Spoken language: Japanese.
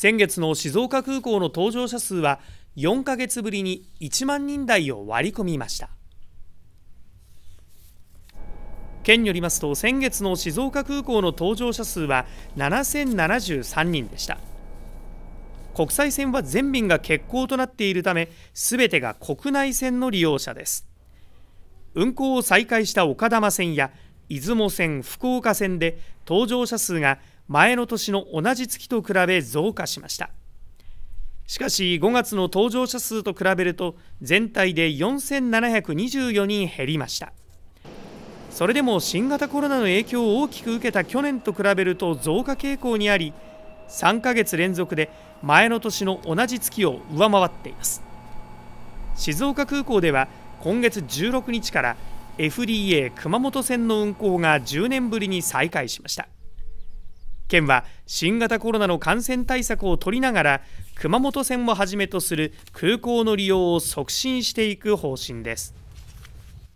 先月の静岡空港の搭乗者数は4か月ぶりに1万人台を割り込みました県によりますと先月の静岡空港の搭乗者数は7073人でした国際線は全便が欠航となっているためすべてが国内線の利用者です運航を再開した岡玉線や出雲線、福岡線で搭乗者数が前の年の同じ月と比べ増加しましたしかし5月の搭乗者数と比べると全体で4724人減りましたそれでも新型コロナの影響を大きく受けた去年と比べると増加傾向にあり3ヶ月連続で前の年の同じ月を上回っています静岡空港では今月16日から FDA 熊本線の運行が10年ぶりに再開しました県は新型コロナの感染対策を取りながら熊本線をはじめとする空港の利用を促進していく方針です